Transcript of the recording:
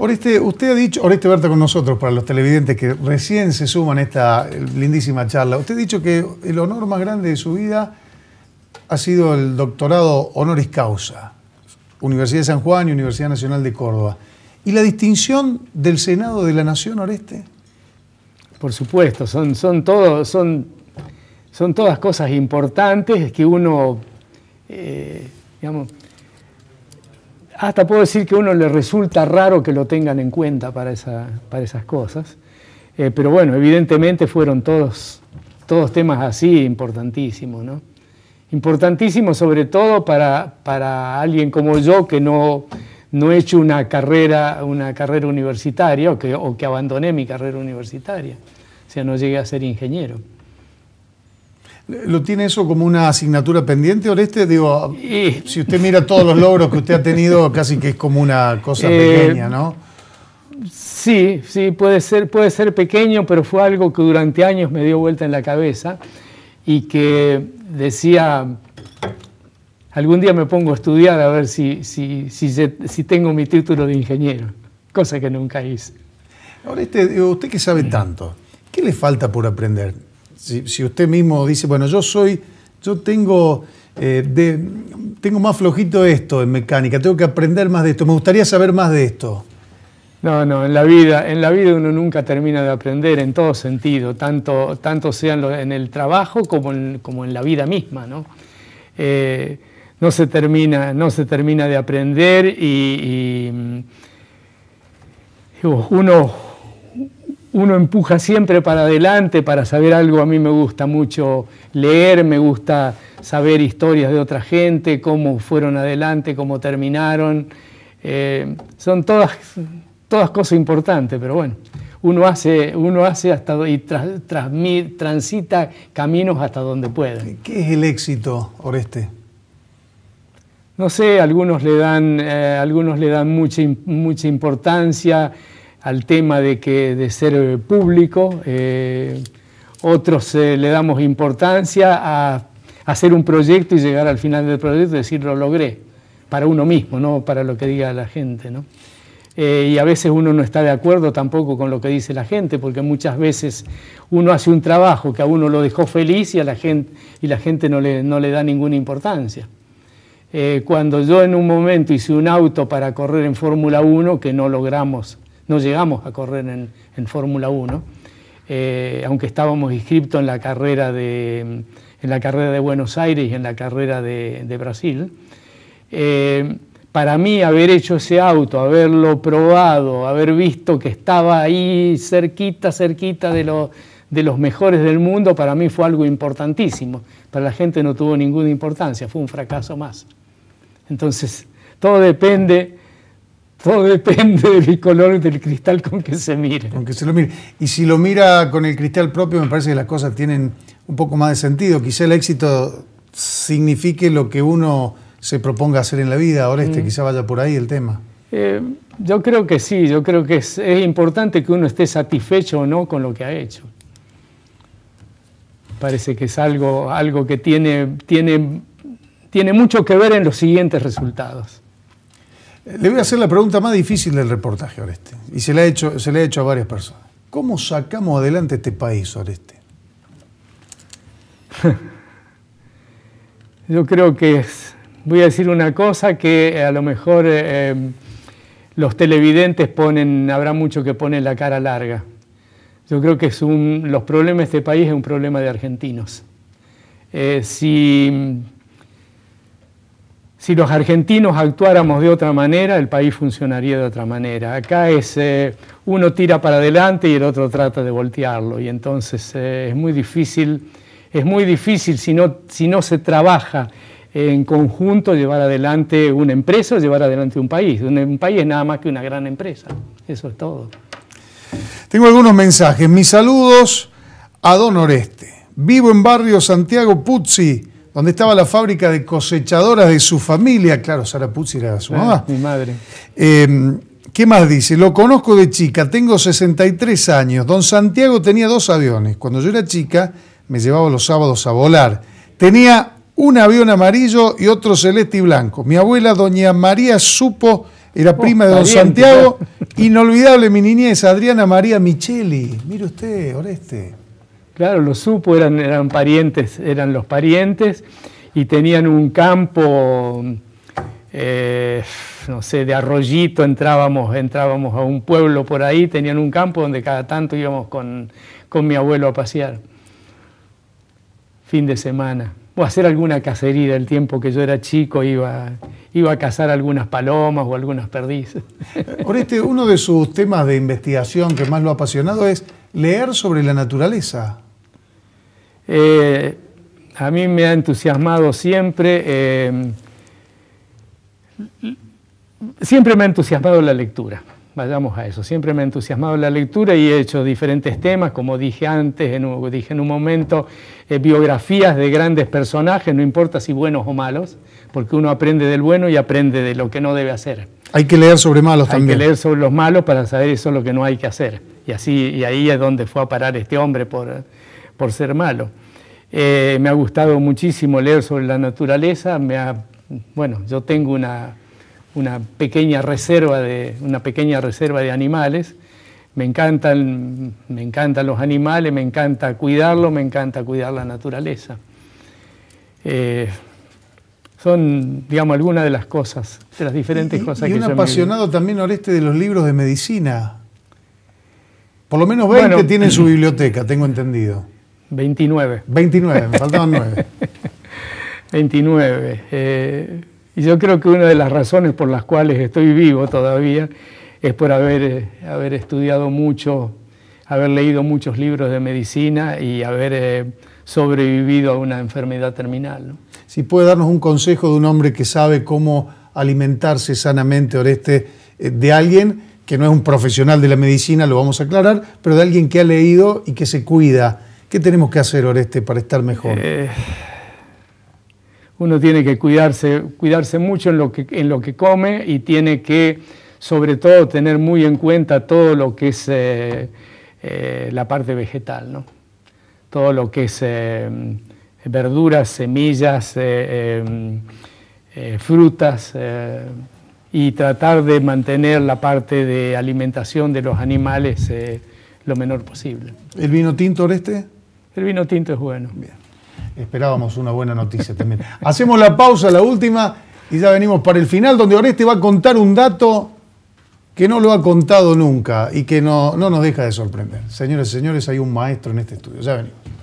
Oreste, usted ha dicho, Oreste Berta con nosotros, para los televidentes que recién se suman a esta eh, lindísima charla, usted ha dicho que el honor más grande de su vida ha sido el doctorado honoris causa, Universidad de San Juan y Universidad Nacional de Córdoba. ¿Y la distinción del Senado de la Nación Oreste? Por supuesto, son, son, son, son todas cosas importantes que uno, eh, digamos, hasta puedo decir que a uno le resulta raro que lo tengan en cuenta para, para esas cosas. Eh, pero bueno, evidentemente fueron todos, todos temas así importantísimos, ¿no? Importantísimo sobre todo para, para alguien como yo que no, no he hecho una carrera, una carrera universitaria o que, o que abandoné mi carrera universitaria. O sea, no llegué a ser ingeniero. ¿Lo tiene eso como una asignatura pendiente, Oreste? Digo, si usted mira todos los logros que usted ha tenido, casi que es como una cosa eh, pequeña, ¿no? Sí, sí, puede ser, puede ser pequeño, pero fue algo que durante años me dio vuelta en la cabeza y que decía, algún día me pongo a estudiar a ver si, tengo mi título de ingeniero, cosa que nunca hice. Ahora, usted que sabe tanto, ¿qué le falta por aprender? si, usted mismo dice, bueno, yo soy, yo tengo, eh, tengo más flojito esto en mecánica, tengo que aprender más de esto, me gustaría saber más de esto. No, no, en la vida, en la vida uno nunca termina de aprender en todo sentido, tanto, tanto sea en, el trabajo como en, como en, la vida misma, ¿no? Eh, se termina, no se termina de aprender y mm, uno, uno empuja siempre para adelante para saber algo. A mí me gusta mucho leer, me gusta saber historias de otra gente, cómo fueron adelante, cómo terminaron. Eh, son todas, todas cosas importantes, pero bueno, uno hace, uno hace hasta y transita caminos hasta donde puede. ¿Qué es el éxito, Oreste? No sé, algunos le dan, eh, algunos le dan mucha, mucha importancia al tema de, que, de ser eh, público, eh, otros eh, le damos importancia a, hacer un proyecto y llegar al final del proyecto y decir lo logré, para uno mismo, no para lo que diga la gente. y a veces uno no está de acuerdo tampoco con lo que dice la gente, porque muchas veces uno hace un trabajo que a uno lo dejó feliz y a la gente, y la gente no, le, no le da ninguna importancia. cuando yo en un momento hice un auto para correr en Fórmula 1, que no logramos no llegamos a correr en, Fórmula 1, eh, aunque estábamos inscriptos en la carrera de, en la carrera de Buenos Aires y en la carrera de, Brasil. Eh, para mí haber hecho ese auto, haberlo probado, haber visto que estaba ahí cerquita, cerquita de, de los mejores del mundo, para mí fue algo importantísimo. Para la gente no tuvo ninguna importancia, fue un fracaso más. Entonces, todo depende todo depende del color del cristal con que se mire. Con que se lo mire. Y si lo mira con el cristal propio, me parece que las cosas tienen un poco más de sentido. Quizá el éxito signifique lo que uno se proponga hacer en la vida, ahora este mm. quizá vaya por ahí el tema. Eh, yo creo que sí, yo creo que es, es importante que uno esté satisfecho o no con lo que ha hecho. Parece que es algo, algo que tiene, tiene, tiene mucho que ver en los siguientes resultados. Le voy a hacer la pregunta más difícil del reportaje, Oreste, y se la he hecho, se hecho a varias personas. ¿Cómo sacamos adelante este país, Oreste? Yo creo que es, voy a decir una cosa que a lo mejor eh, eh, los televidentes ponen, habrá mucho que ponen la cara larga. Yo creo que los problemas de este país es un problema de argentinos. Eh, si si los argentinos actuáramos de otra manera, el país funcionaría de otra manera. Acá es eh, uno tira para adelante y el otro trata de voltearlo. Y entonces eh, es muy difícil, es muy difícil si no, si no se trabaja en conjunto llevar adelante una empresa llevar adelante un país. Un, un país es nada más que una gran empresa. Eso es todo. Tengo algunos mensajes. Mis saludos a Don Oreste. Vivo en barrio Santiago Puzzi donde estaba la fábrica de cosechadoras de su familia. Claro, Sara Puzzi era su ah, mamá. Mi madre. Em, ¿Qué más dice? Lo conozco de chica, tengo 63 años. Don Santiago tenía dos aviones. Cuando yo era chica, me llevaba los sábados a volar. Tenía un avión amarillo y otro celeste y blanco. Mi abuela, doña María, supo, era oh, prima de don Santiago. Inolvidable mi niñez, Adriana María Micheli. Mire usted, Oreste. Claro, lo supo, eran, eran parientes, eran los parientes y tenían un campo, eh, no sé, de arroyito, entrábamos, entrábamos a un pueblo por ahí, tenían un campo donde cada tanto íbamos con, mi abuelo a pasear, fin de semana, o hacer alguna cacería, el tiempo que yo era chico iba, iba a cazar algunas palomas o algunas perdices. este uno de sus temas de investigación que más lo ha apasionado es leer sobre la naturaleza. Eh, a mí me ha entusiasmado siempre, eh, siempre me ha entusiasmado la lectura, vayamos a eso, siempre me ha entusiasmado la lectura y he hecho diferentes temas, como dije antes, dije en un momento, eh, biografías de grandes personajes, no importa si buenos o malos, porque uno aprende del bueno y aprende de lo que no debe hacer. Hay que leer sobre malos también. Hay que leer sobre los malos para saber eso lo que no hay que hacer. Y así, y ahí es donde fue a parar este hombre por por ser malo. Eh, me ha gustado muchísimo leer sobre la naturaleza, me ha, bueno, yo tengo una, pequeña reserva de, una pequeña reserva de animales, me encantan, me encantan los animales, me encanta cuidarlo. me encanta cuidar la naturaleza. Eh, son, digamos, algunas de las cosas, de las diferentes cosas que yo... Y un apasionado también, Oreste, de los libros de medicina. Por lo menos 20 bueno, tiene su biblioteca, tengo entendido. 29. 29, me faltaban 9. 29. Eh, y yo creo que una de las razones por las cuales estoy vivo todavía es por haber, eh, haber estudiado mucho, haber leído muchos libros de medicina y haber eh, sobrevivido a una enfermedad terminal. Si puede darnos un consejo de un hombre que sabe cómo alimentarse sanamente, Oreste, de alguien que no es un profesional de la medicina, lo vamos a aclarar, pero de alguien que ha leído y que se cuida ¿Qué tenemos que hacer, Oreste, para estar mejor? Eh, uno tiene que cuidarse, cuidarse mucho en lo, que, en lo que come y tiene que, sobre todo, tener muy en cuenta todo lo que es eh, eh, la parte vegetal, ¿no? Todo lo que es verduras, semillas, frutas y tratar de mantener la parte de alimentación de los animales lo menor posible. ¿El vino tinto oreste? El vino tinto es bueno. Bien. Esperábamos una buena noticia también. Hacemos la pausa, la última, y ya venimos para el final, donde Oreste va a contar un dato que no lo ha contado nunca y que no, no nos deja de sorprender. Señores señores, hay un maestro en este estudio. Ya venimos.